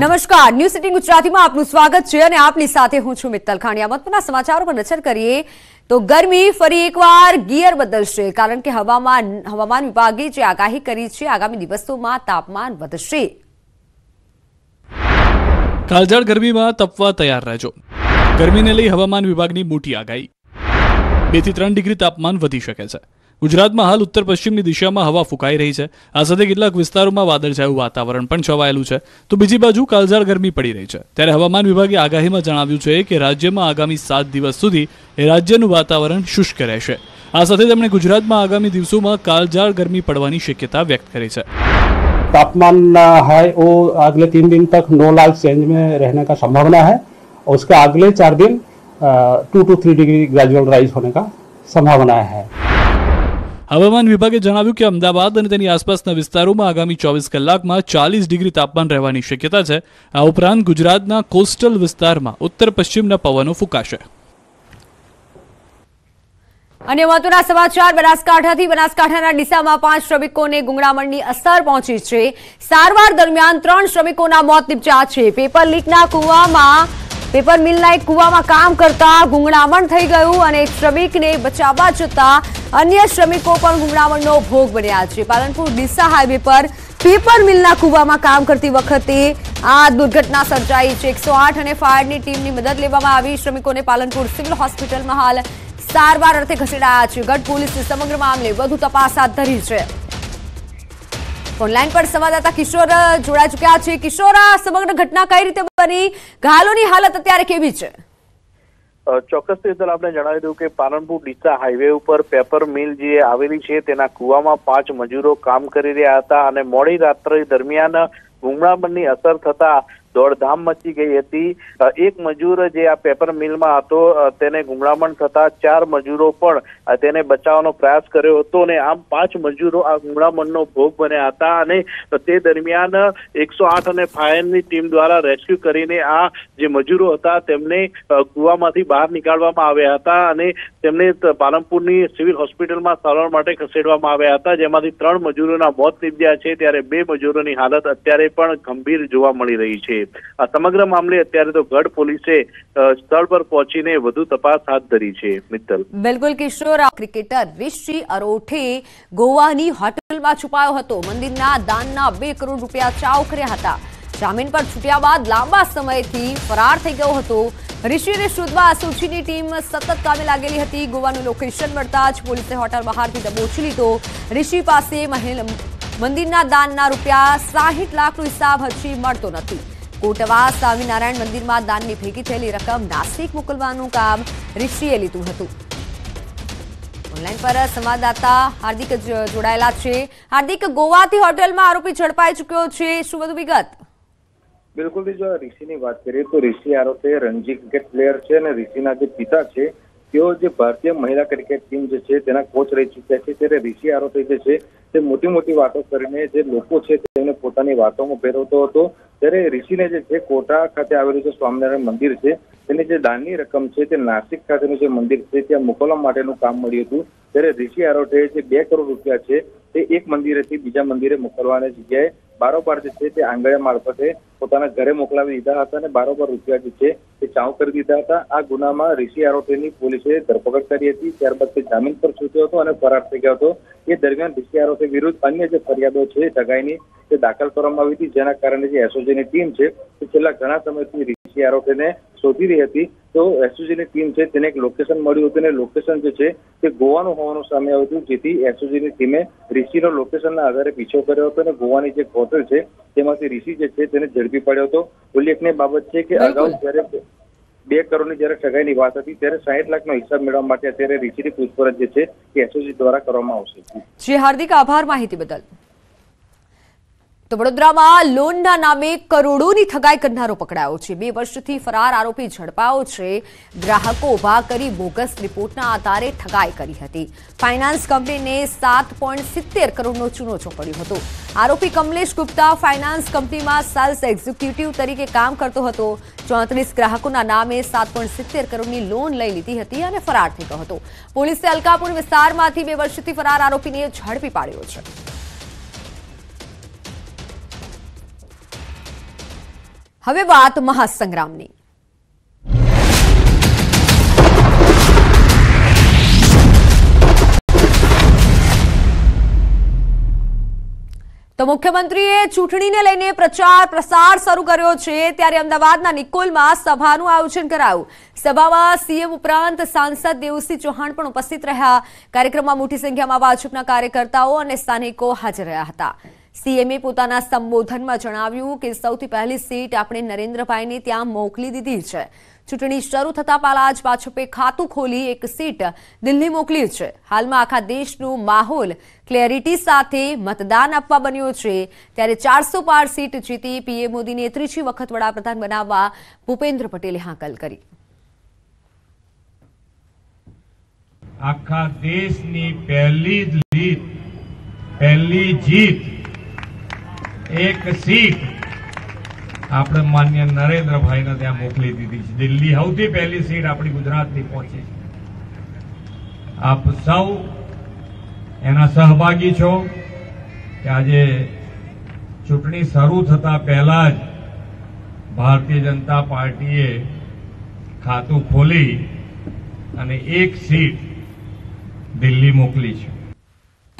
નમસ્કાર news city ગુજરાતીમાં આપનું સ્વાગત છે અને આપની સાથે હું છું મિત્તલ ખાણી મહત્વના સમાચારો પર નજર કરીએ તો ગરમી ફરી એકવાર ગિયર બદલશે કારણ કે હવામાન હવામાન વિભાગે જે આગાહી કરી છે આગામી દિવસોમાં તાપમાન વધશે કાળઝાળ ગરમીમાં તપવા તૈયાર રહેજો ગરમીને લઈ હવામાન વિભાગની મોટી આગાહી બે થી ત્રણ ડિગ્રી તાપમાન વધી શકે છે ગુજરાતમાં હાલ ઉત્તર પશ્ચિમની દિશામાં હવા ફૂંકાઈ રહી છે આ સાથે કેટલાક વિસ્તારોમાં વાદળછાયું વાતાવરણ પણ છવાયેલું છે તો બીજી બાજુ કાળઝાળ ગરમી પડી રહી છે ત્યારે હવામાન વિભાગે આગાહીમાં જણાવ્યું છે કે રાજ્યમાં આગામી સાત દિવસ સુધી રાજ્યનું વાતાવરણ શુષ્ક રહેશે આ સાથે તેમણે ગુજરાતમાં આગામી દિવસોમાં કાળઝાળ ગરમી પડવાની શક્યતા વ્યક્ત કરી છે तापमान હાય ઓ अगले तीन દિન તક નો લાખ ચેન્જ મેં रहने का संभावना है और उसके अगले चार दिन two to three degree gradual rise होने का संभावना હવામાન વિભાગે જણાવ્યું કે અમદાવાદ અને તેની આસપાસના વિસ્તારોમાં આગામી ચોવીસ કલાકમાં ચાલીસ ડિગ્રી તાપમાન રહેવાની શક્યતા છે આ ઉપરાંત ગુજરાતના કોસ્ટલ વિસ્તારમાં ઉત્તર પશ્ચિમના પવનો ફૂંકાશે અને મહત્વના સમાચાર બનાસકાંઠાથી બનાસકાંઠાના ડીસામાં પાંચ શ્રમિકોને ગુંગળામણની અસર પહોંચી છે સારવાર દરમિયાન ત્રણ શ્રમિકોના મોત નિપજ્યા છે પેપર લીકના કુવામાં પેપર મિલના એક કૂવામાં કામ કરતા ગુંગળામણ થઈ ગયું અને એક શ્રમિકને બચાવવા જતા અન્ય શ્રમિકો પણ ગુંગળામણનો ભોગ બન્યા છે પાલનપુર ડીસા હાઈવે પર પેપર મિલના કૂવામાં કામ કરતી વખતે આ દુર્ઘટના સર્જાઈ છે એકસો અને ફાયરની ટીમની મદદ લેવામાં આવી શ્રમિકોને પાલનપુર સિવિલ હોસ્પિટલમાં હાલ સારવાર અર્થે ખસેડાયા છે ગઢ પોલીસે સમગ્ર મામલે વધુ તપાસ હાથ ધરી છે ઓનલાઈન પર સંવાદદાતા કિશોર જોડા ચુક્યા છે કિશોર આ સમગ્ર ઘટના કઈ રીતે બની ઘાલોની હાલત અત્યારે કેવી છે ચોક્કસ રીતે આપણે જણાવી દઉં કે પાલનપુર ડીસા હાઈવે ઉપર પેપર મિલ જે આવેલી છે તેના કુવામાં પાંચ મજૂરો કામ કરી રહ્યા હતા અને મોડી રાત્રિ દરમિયાન હુમણામણની અસર થતા દોડધામ મચી ગઈ હતી એક મજૂર જે આ પેપર મિલમાં હતો તેને ગુમડામણ થતા ચાર મજૂરો પણ તેને બચાવવાનો પ્રયાસ કર્યો હતો અને આમ પાંચ મજૂરો આ ગુમડામણનો ભોગ બન્યા હતા અને તે દરમિયાન એકસો આઠ અને ફાયરની ટીમ દ્વારા રેસ્ક્યુ કરીને આ જે મજૂરો હતા તેમને કુવામાંથી બહાર નીકાળવામાં આવ્યા હતા અને તેમને પાલનપુરની સિવિલ હોસ્પિટલમાં સારવાર માટે ખસેડવામાં આવ્યા હતા જેમાંથી ત્રણ મજૂરોના મોત નીપજ્યા છે ત્યારે બે મજૂરોની હાલત અત્યારે પણ ગંભીર જોવા મળી રહી છે આ સમગ્ર મામલે અત્યારે તો ગઢ પોલીસે સ્થળ પર પહોંચીને વધુ તપાસ હાથ ધરી છે મિત્તલ બિલકુલ કિશોર ક્રિકેટર રિશી અરોઠે ગોવાની હોટલમાં છુપાયો હતો મંદિરના દાનના બે કરોડ રૂપિયા ચાવ હતા જામીન પર છૂટ્યા બાદ લાંબા સમયથી ફરાર થઈ ગયો હતો ઋષિને શોધવા સુચીની ટીમ સતત કામે લાગેલી હતી ગોવાનું લોકેશન મળતા જ પોલીસે હોટલ બહારથી દબોચી લીધો ઋષિ પાસે મંદિરના દાનના રૂપિયા સાહીઠ લાખનો હિસાબ હજી મળતો નથી કોટવા સ્વામિનારાયણ મંદિરમાં દાનની ભેગી થયેલી રકમ નાસિક મોકલવાનું કામ ઋષિએ લીધું હતું ઓનલાઈન પર સંવાદદાતા હાર્દિક જોડાયેલા છે હાર્દિક ગોવાથી હોટેલમાં આરોપી ઝડપાઈ ચૂક્યો છે શું વધુ વિગત બિલકુલ જો ઋષિની વાત કરીએ તો ઋષિ આરોપે રણજી ક્રિકેટ પ્લેયર છે અને ઋષિના જે પિતા છે તેઓ જે ભારતીય મહિલા ક્રિકેટ ટીમ જે છે તેના કોચ રહી ચૂક્યા છે ત્યારે ઋષિ આરોપી જે છે તે મોટી મોટી વાતો કરીને જે લોકો છે તેમને પોતાની વાતોમાં ફેરવતો હતો ત્યારે ઋષિને જે છે કોટા ખાતે આવેલું છે સ્વામિનારાયણ મંદિર છે તેની જે દાનની રકમ છે તે નાસિક ખાતેનું જે મંદિર છે ત્યાં મોકલવા માટેનું કામ મળ્યું હતું ત્યારે ઋષિ આરોઠે જે બે કરોડ રૂપિયા છે તે એક મંદિરેથી બીજા મંદિરે મોકલવાની જગ્યાએ બારોબાર જે છે તે આંગળિયા મારફતે પોતાના ઘરે મોકલાવી દીધા હતા અને બારોબાર રૂપિયા જે છે તે ચાઉ કરી દીધા હતા આ ગુનામાં ઋષિ આરોપીની પોલીસે ધરપકડ કરી હતી ત્યારબાદ તે જામીન પર છૂટ્યો હતો અને ફરાર થઈ ગયો હતો એ દરમિયાન ઋષિ આરોપી વિરુદ્ધ અન્ય જે ફરિયાદો છે સગાઈની તે દાખલ કરવામાં આવી હતી જેના કારણે જે એસઓજીની ટીમ છે તે છેલ્લા ઘણા સમયથી ઋષિ આરોપીને શોધી રહી હતી તો એસઓજીની ટીમ છે તેને એક લોકેશન મળ્યું હતું અને લોકેશન જે છે તે ગોવાનું હોવાનું સામે આવ્યું હતું જેથી એસઓજીની ટીમે ઋષિનો લોકેશનના આધારે પીછો કર્યો હતો અને ગોવાની જે હોટલ છે તેમાંથી ઋષિ જે છે તેને ઝડપી પડ્યો હતો ઉલ્લેખનીય બાબત છે કે અગાઉ જયારે બે કરોડની જ્યારે ઠગાઈની વાત હતી ત્યારે સાહીઠ લાખનો હિસાબ મેળવવા માટે અત્યારે ઋષિની પૂછપરછ જે છે તે એસઓજી દ્વારા કરવામાં આવશે જી હાર્દિક આભાર માહિતી બદલ તો વડોદરામાં લોનના નામે કરોડોની ઠગાઈ કરનારો પકડાયો છે બે વર્ષથી ફરાર આરોપી ઝડપાયો છે ગ્રાહકો ઉભા કરી બોગસ રિપોર્ટના આધારે ઠગાઈ કરી હતી ફાઇનાન્સ કંપનીને સાત પોઈન્ટ સિત્તેર કરોડનો ચૂનો ચોપડ્યો હતો આરોપી કમલેશ ગુપ્તા ફાઇનાન્સ કંપનીમાં સેલ્સ એક્ઝિક્યુટિવ તરીકે કામ કરતો હતો ચોત્રીસ ગ્રાહકોના નામે સાત પોઈન્ટ સિત્તેર કરોડની લોન લઈ લીધી હતી અને ફરાર થઈ ગયો હતો પોલીસે અલકાપુર વિસ્તારમાંથી બે વર્ષથી ફરાર આરોપીને ઝડપી પાડ્યો છે હવે વાત મહાસંગ્રામની તો મુખ્યમંત્રીએ ચૂંટણીને લઈને પ્રચાર પ્રસાર શરૂ કર્યો છે ત્યારે અમદાવાદના નિકોલમાં સભાનું આયોજન કરાયું સભામાં સીએમ ઉપરાંત સાંસદ દેવસિંહ ચૌહાણ પણ ઉપસ્થિત રહ્યા કાર્યક્રમમાં મોટી સંખ્યામાં ભાજપના કાર્યકર્તાઓ અને સ્થાનિકો હાજર રહ્યા હતા સીએમએ પોતાના સંબોધનમાં જણાવ્યું કે સૌથી પહેલી સીટ આપણે નરેન્દ્રભાઈને ત્યાં મોકલી દીધી છે ચૂંટણી શરૂ થતા પહેલા જ ભાજપે ખાતું ખોલી એક સીટ દિલ્હી મોકલી છે હાલમાં આખા દેશનું માહોલ ક્લેરિટી સાથે મતદાન આપવા બન્યો છે ત્યારે ચારસો પાર સીટ જીતી પીએમ મોદીને ત્રીજી વખત વડાપ્રધાન બનાવવા ભૂપેન્દ્ર પટેલે હાંકલ કરી આખા દેશની પહેલી જ પહેલી જીત એક સીટ આપણે માન્ય નરેન્દ્રભાઈને ત્યાં મોકલી દીધી છે દિલ્હી સૌથી પહેલી સીટ આપણી ગુજરાતની પહોંચી છે આપ સૌ એના સહભાગી છો કે આજે ચૂંટણી શરૂ થતા પહેલા જ ભારતીય જનતા પાર્ટીએ ખાતું ખોલી અને એક સીટ દિલ્હી મોકલી છે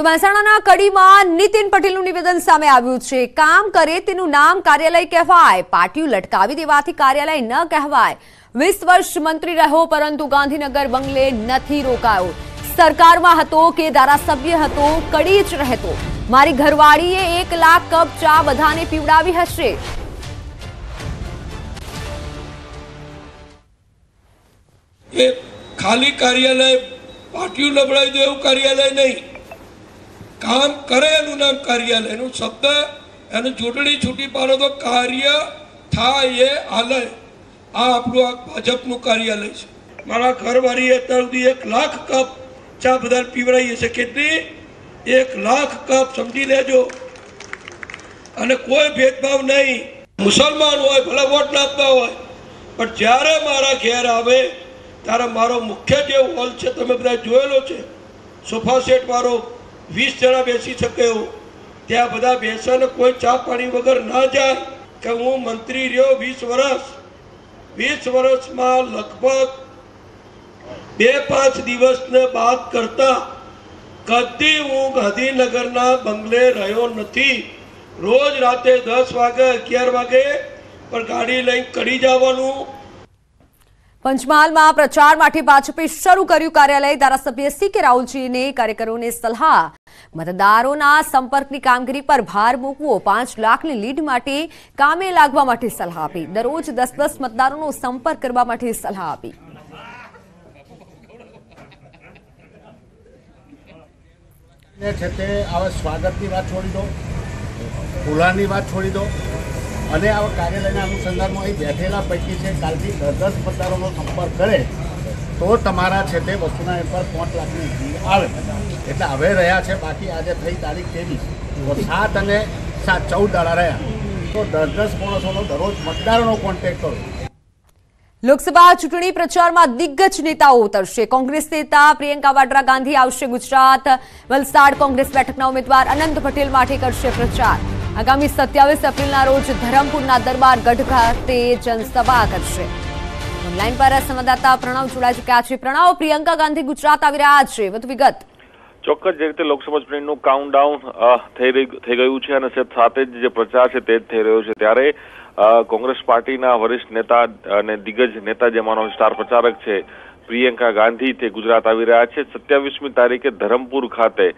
તો મહેસાણાના કડીમાં નીતિન પટેલનું નિવેદન સામે આવ્યું છે કામ કરે તેનું નામ કાર્યાલય કહેવાય પાટિયું લટકાવી દેવાથી કાર્યાલય ન કહેવાય વીસ વર્ષ મંત્રી રહ્યો પરંતુ ગાંધીનગર બંગલે નથી રોકાયો સરકારમાં હતો કે ધારાસભ્ય હતો કડી જ રહેતો મારી ઘરવાળીએ એક લાખ કપ ચા બધાને પીવડાવી હશે ખાલી કાર્યાલય પાટિયું લબડાવી દો એવું કાર્યાલય નહીં કામ કરે એનું નામ કાર્યાલય એનું શબ્દ એને ચૂંટણી છૂટી પાડો તો કાર્ય થાય એ આલય આ આપણું આ ભાજપનું કાર્યાલય છે મારા ઘરવાળીએ અત્યાર સુધી એક લાખ કપ ચા બધા પીવડાવી હશે કેટલી એક લાખ કપ સમજી લેજો અને કોઈ ભેદભાવ નહીં મુસલમાન હોય ભલે વોટ નાખતા હોય પણ જ્યારે મારા ઘેર આવે ત્યારે મારો મુખ્ય જે હોલ છે તમે બધા જોયેલો છે સોફા સેટ મારો વીસ જણા બેસી શકે એવું ત્યાં બધા બેસાને કોઈ ચા પાણી વગર ન જાય કે હું મંત્રી રહ્યો વીસ વર્ષ વીસ વર્ષમાં લગભગ બે પાંચ દિવસને બાદ કરતાં કદી હું ગાંધીનગરના બંગલે રહ્યો નથી રોજ રાતે દસ વાગે અગિયાર વાગે પણ ગાડી લઈને કરી જવાનું પંચમહાલમાં પ્રચાર માટે ભાજપે શરૂ કર્યું કાર્યાલય ધારાસભ્ય સી કે રાહુલજીને કાર્યકરોને સલાહ મતદારોના સંપર્કની કામગીરી પર ભાર મૂકવો પાંચ લાખની લીડ માટે કામે લાગવા માટે સલાહ આપી દરરોજ દસ દસ મતદારોનો સંપર્ક કરવા માટે સલાહ આપી છે તે આવા સ્વાગતની વાત છોડી દો ખુલાની વાત છોડી દો અને આ કાર્યાલયના અનુસંધાનમાં અહીં બેઠેલા પૈકી છે કાલથી દસ દસ મતદારોનો સંપર્ક કરે તો તમારા છે તે વસ્તુના પર પાંચ લાખની ફી આવે એટલે હવે રહ્યા છે બાકી આજે થઈ તારીખ તેવી તો સાત અને સાત ચૌદ દાડા રહ્યા તો દસ દસ માણસોનો દરરોજ મતદારોનો કોન્ટેક્ટ કરો લોકસભા ચૂંટણી પ્રચારમાં દિગ્ગજ નેતાઓ ઉતરશે કોંગ્રેસ નેતા પ્રિયંકા વાડરા ગાંધી આવશે ગુજરાત વલસાડ કોંગ્રેસ બેઠકના ઉમેદવાર અનંત પટેલ માટે કરશે પ્રચાર આગામી સત્યાવીસ એપ્રિલના રોજ ધરમપુરના દરબાર ગઢ ખાતે જનસભા કરશે ઓનલાઈન પર સંવાદદાતા પ્રણવ જોડાઈ ચુક્યા છે પ્રણવ પ્રિયંકા ગાંધી ગુજરાત આવી રહ્યા છે વધુ વિગત ચોક્કસ જે રીતે લોકસભા ચૂંટણીનું કાઉન્ટડાઉન થઈ થઈ ગયું છે અને સાથે જ જે પ્રચાર છે તે જ થઈ રહ્યો છે ત્યારે કોંગ્રેસ પાર્ટીના વરિષ્ઠ નેતા અને દિગ્ગજ નેતા જેમાંનો સ્ટાર પ્રચારક છે પ્રિયંકા ગાંધી તે ગુજરાત આવી રહ્યા છે સત્યાવીસમી તારીખે ધરમપુર ખાતે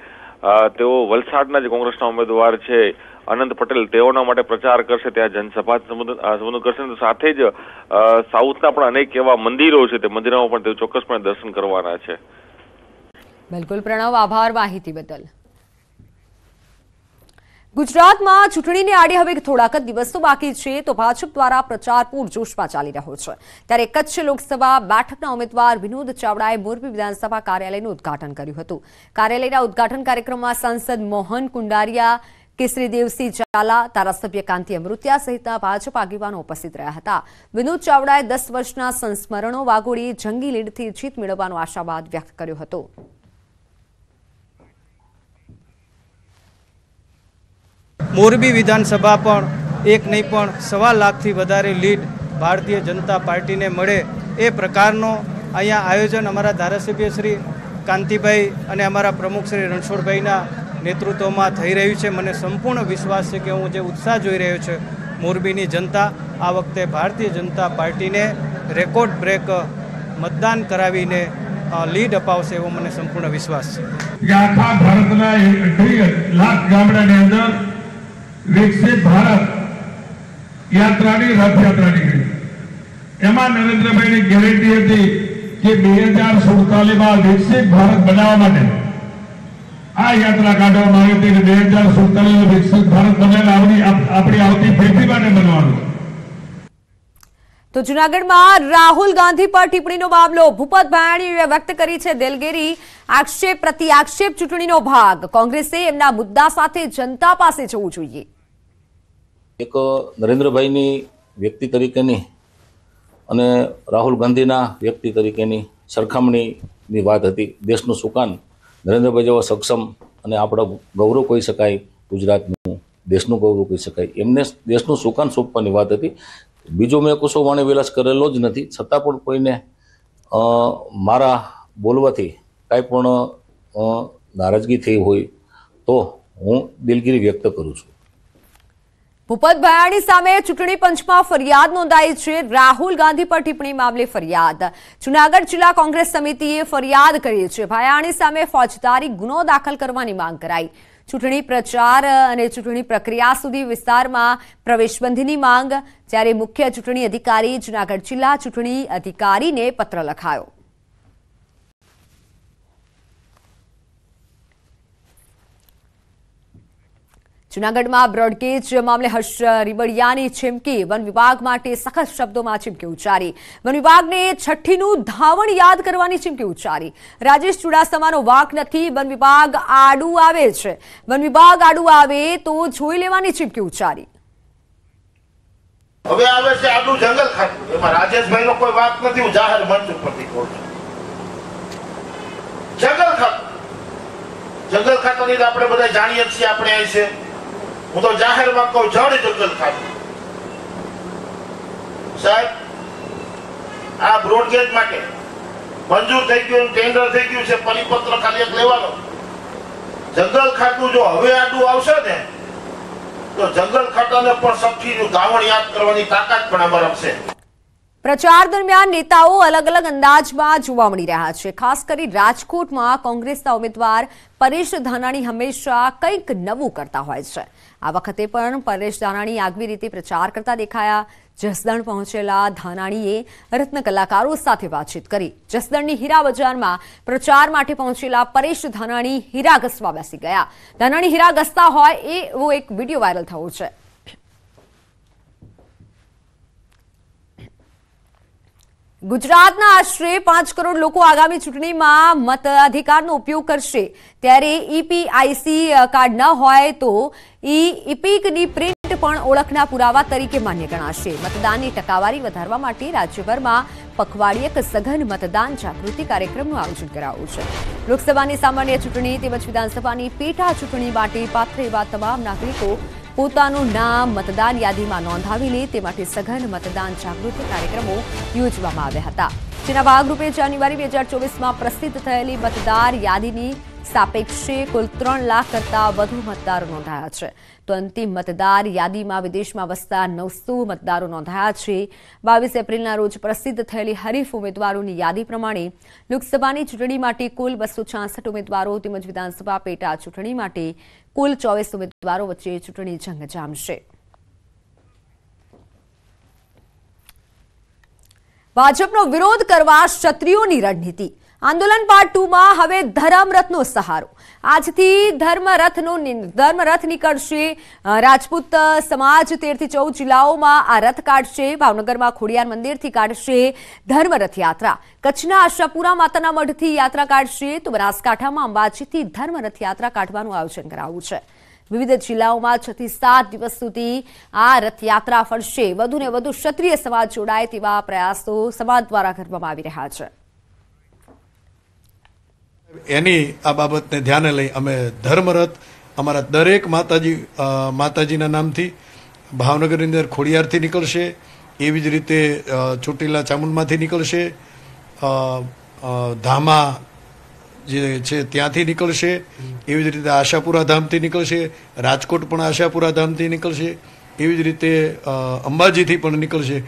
તેઓ વલસાડના જે કોંગ્રેસના ઉમેદવાર છે અનંત પટેલ તેઓના માટે પ્રચાર કરશે ત્યાં જનસભા સંબોધન કરશે સાથે જ સાઉથના પણ અનેક એવા મંદિરો છે તે મંદિરોમાં પણ તેઓ ચોક્કસપણે દર્શન કરવાના છે બિલકુલ પ્રણવ આભાર માહિતી બદલ ગુજરાતમાં ચૂંટણીને આડે હવે થોડાક જ દિવસો બાકી છે તો ભાજપ દ્વારા પ્રચાર જોશમાં ચાલી રહ્યો છે ત્યારે કચ્છ લોકસભા બેઠકના ઉમેદવાર વિનોદ ચાવડાએ મોરબી વિધાનસભા કાર્યાલયનું ઉદઘાટન કર્યું હતું કાર્યાલયના ઉદઘાટન કાર્યક્રમમાં સાંસદ મોહન કુંડારિયા કેસરીદેવસિંહ ઝાલા ધારાસભ્ય કાંતિ અમૃત્યા સહિત ભાજપ આગેવાનો ઉપસ્થિત રહ્યા હતા વિનોદ ચાવડાએ દસ વર્ષના સંસ્મરણો વાગોળી જંગી લીડથી જીત મેળવવાનો આશાવાદ વ્યક્ત કર્યો હતો મોરબી વિધાનસભા પણ એક નહીં પણ સવા લાખથી વધારે લીડ ભારતીય જનતા પાર્ટીને મળે એ પ્રકારનો અહીંયા આયોજન અમારા ધારાસભ્ય શ્રી કાંતિભાઈ અને અમારા પ્રમુખ શ્રી રણછોડભાઈના નેતૃત્વમાં થઈ રહ્યું છે મને સંપૂર્ણ વિશ્વાસ છે કે હું જે ઉત્સાહ જોઈ રહ્યો છે મોરબીની જનતા આ વખતે ભારતીય જનતા પાર્ટીને રેકોર્ડ બ્રેક મતદાન કરાવીને લીડ અપાવશે એવો મને સંપૂર્ણ વિશ્વાસ છે આખા ભારતના લાખ ગામડાની અંદર વિકસિત ભારત યાત્રાની રથયાત્રા નીકળી એમાં નરેન્દ્રભાઈની ગેરંટી હતી કે બે હજાર સુડતાલીસમાં વિકસિત ભારત બનાવવા માટે આ યાત્રા કાઢવામાં આવી હતી બે હજાર સુડતાલીસ વિકસિત ભારત બનેલા આપણી આવતી પેઢી માટે બનવાનું તો જુનાગઢમાં રાહુલ ગાંધી પર ટિપ્પણીનો મામલો ભૂપત ભાયાણીએ વ્યક્ત કરી છે દિલગીરી આક્ષેપ પ્રતિ આક્ષેપ ચૂંટણીનો ભાગ કોંગ્રેસે એમના મુદ્દા સાથે જનતા પાસે જવું જોઈએ એક નરેન્દ્રભાઈની વ્યક્તિ તરીકેની અને રાહુલ ગાંધીના વ્યક્તિ તરીકેની સરખામણીની વાત હતી દેશનું સુકાન નરેન્દ્રભાઈ જેવા સક્ષમ અને આપણા ગૌરવ કહી શકાય ગુજરાતનું દેશનું ગૌરવ કહી શકાય એમને દેશનું સુકાન સોંપવાની વાત હતી બીજો મેં કશો વાણી વિલાસ કરેલો જ નથી છતાં પણ કોઈને મારા બોલવાથી કાંઈ પણ નારાજગી થઈ હોય તો હું દિલગીરી વ્યક્ત કરું છું ભૂપત ભયાણી સામે ચૂંટણી પંચમાં ફરિયાદ નોંધાઈ છે રાહુલ ગાંધી પર ટિપ્પણી મામલે ફરિયાદ જૂનાગઢ જિલ્લા કોંગ્રેસ સમિતિએ ફરિયાદ કરી છે ભયાણી સામે ફોજદારી ગુનો દાખલ કરવાની માંગ કરાઈ ચૂંટણી પ્રચાર અને ચૂંટણી પ્રક્રિયા સુધી વિસ્તારમાં પ્રવેશબંધીની માંગ જ્યારે મુખ્ય ચૂંટણી અધિકારી જૂનાગઢ જિલ્લા ચૂંટણી અધિકારીને પત્ર લખાયો જૂનાગઢમાં બ્રોડગેજ મામલે હર્ષ રીબડિયાની ચીમકી વન વિભાગ માટે સખત શબ્દોમાં ચીમકી ઉચ્ચારી વન વિભાગને છઠ્ઠીનું ધાવણ યાદ કરવાની ચીમકી ઉચ્ચારી રાજેશ ચુડાસમાનો વાક નથી વન વિભાગ આડું આવે છે વન વિભાગ આડું આવે તો જોઈ લેવાની ચીમકી ઉચ્ચારી હવે આવે છે આડું જંગલ ખાતું એમાં રાજેશભાઈનો કોઈ વાત નથી હું જાહેર મંચ ઉપરથી કહું છું જંગલ ખાતું જંગલ ખાતાની આપણે બધા જાણીએ છીએ આપણે અહીં છે હું તો જાહેર જાહેરમાં કહું જળ જંગલ ખાતું સાહેબ આ બ્રોડગેજ માટે મંજૂર થઈ ગયું ટેન્ડર થઈ ગયું છે પરિપત્ર ખાલી એક લેવાનો જંગલ ખાતું જો હવે આડું આવશે ને તો જંગલ ખાતાને પણ સખીનું ગાવણ યાદ કરવાની તાકાત પણ અમારા છે પ્રચાર દરમિયાન નેતાઓ અલગ અલગ અંદાજમાં જોવા મળી રહ્યા છે ખાસ કરી રાજકોટમાં કોંગ્રેસના ઉમેદવાર પરેશ ધાનાણી હંમેશા કંઈક નવું કરતા હોય છે આ વખતે પણ પરેશ ધાનાણી આગવી રીતે પ્રચાર કરતા દેખાયા જસદણ પહોંચેલા ધાનાણીએ રત્ન કલાકારો સાથે વાતચીત કરી જસદણની હીરા બજારમાં પ્રચાર માટે પહોંચેલા પરેશ ધાનાણી હીરા ઘસવા બેસી ગયા ધાનાણી હીરા ઘસતા હોય એવો એક વિડીયો વાયરલ થયો છે ગુજરાતના આશરે પાંચ કરોડ લોકો આગામી ચૂંટણીમાં મતાધિકારનો ઉપયોગ કરશે ત્યારે ઈપીઆઈસી કાર્ડ ન હોય તો ઈ ઇપિકની પ્રિન્ટ પણ ઓળખના પુરાવા તરીકે માન્ય ગણાશે મતદાનની ટકાવારી વધારવા માટે રાજ્યભરમાં પખવાડિયક સઘન મતદાન જાગૃતિ કાર્યક્રમનું આયોજન કરાયું છે લોકસભાની સામાન્ય ચૂંટણી તેમજ વિધાનસભાની પેટા ચૂંટણી માટે પાત્ર એવા તમામ નાગરિકો પોતાનું નામ મતદાન યાદીમાં નોંધાવી લે તે માટે સઘન મતદાન જાગૃતિ કાર્યક્રમો યોજવામાં આવ્યા હતા જેના ભાગરૂપે જાન્યુઆરી બે હજાર ચોવીસમાં પ્રસિદ્ધ થયેલી મતદાર યાદીની સાપેક્ષે કુલ ત્રણ લાખ કરતા વધુ મતદારો નોંધાયા છે તો અંતિમ મતદાર યાદીમાં વિદેશમાં વસતા નવસો મતદારો નોંધાયા છે બાવીસ એપ્રિલના રોજ પ્રસિદ્ધ થયેલી હરીફ ઉમેદવારોની યાદી પ્રમાણે લોકસભાની ચૂંટણી માટે કુલ બસો ઉમેદવારો તેમજ વિધાનસભા પેટા ચૂંટણી માટે કુલ ચોવીસ ઉમેદવારો વચ્ચે ચૂંટણી જંગ જામશે ભાજપનો વિરોધ કરવા ક્ષત્રિયોની રણનીતિ આંદોલન પાર્ટ ટુમાં હવે ધર્મરથનો સહારો આજથી ધર્મરથનો ધર્મરથ નીકળશે રાજપૂત સમાજ તેરથી ચૌદ જિલ્લાઓમાં આ રથ કાઢશે ભાવનગરમાં ખોડિયાર મંદિરથી કાઢશે ધર્મરથ યાત્રા કચ્છના આશાપુરા માતાના મઢથી યાત્રા કાઢશે તો બનાસકાંઠામાં અંબાજીથી ધર્મરથ યાત્રા કાઢવાનું આયોજન કરાવવું છે વિવિધ જિલ્લાઓમાં છથી સાત દિવસ સુધી આ રથયાત્રા ફરશે વધુને વધુ ક્ષત્રિય સમાજ જોડાય તેવા પ્રયાસો સમાજ દ્વારા કરવામાં આવી રહ્યા છે એની આ બાબતને ધ્યાને લઈ અમે ધર્મરથ અમારા દરેક માતાજી માતાજીના નામથી ભાવનગરની અંદર ખોડિયારથી નીકળશે એવી જ રીતે ચોટીલા ચામુંડમાંથી નીકળશે ધામા જે છે ત્યાંથી નીકળશે એવી જ રીતે આશાપુરા ધામથી નીકળશે રાજકોટ પણ આશાપુરા ધામથી નીકળશે એવી જ રીતે અંબાજીથી પણ નીકળશે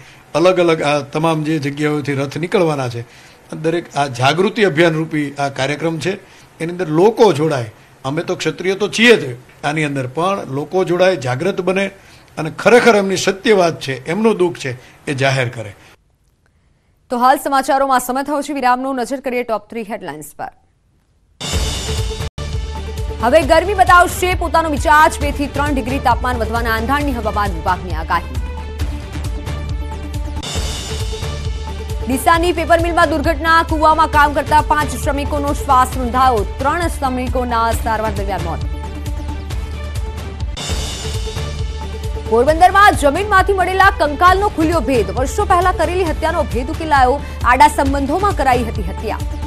અલગ અલગ આ તમામ જે જગ્યાઓથી રથ નીકળવાના છે દરેક આ જાગૃતિ અભિયાન રૂપી આ કાર્યક્રમ છે એની અંદર લોકો જોડાય અમે તો ક્ષત્રિય તો છીએ જ આની અંદર પણ લોકો જોડાય જાગૃત બને અને ખરેખર એમની સત્ય વાત છે એમનું દુઃખ છે એ જાહેર કરે તો હાલ સમાચારોમાં સમય થયો છે વિરામનું નજર કરીએ ટોપ થ્રી હેડલાઇન્સ પર હવે ગરમી બતાવશે પોતાનો મિજાજ બે થી ત્રણ ડિગ્રી તાપમાન વધવાના અંધાણની હવામાન વિભાગની આગાહી ડીસાની પેપર મિલમાં દુર્ઘટના કુવામાં કામ કરતા પાંચ શ્રમિકોનો શ્વાસ રૂંધાયો ત્રણ શ્રમિકોના સારવાર દરમિયાન મોત પોરબંદરમાં જમીનમાંથી મળેલા કંકાલનો ખુલ્યો ભેદ વર્ષો પહેલા કરેલી હત્યાનો ભેદ ઉકેલાયો આડા સંબંધોમાં કરાઈ હતી હત્યા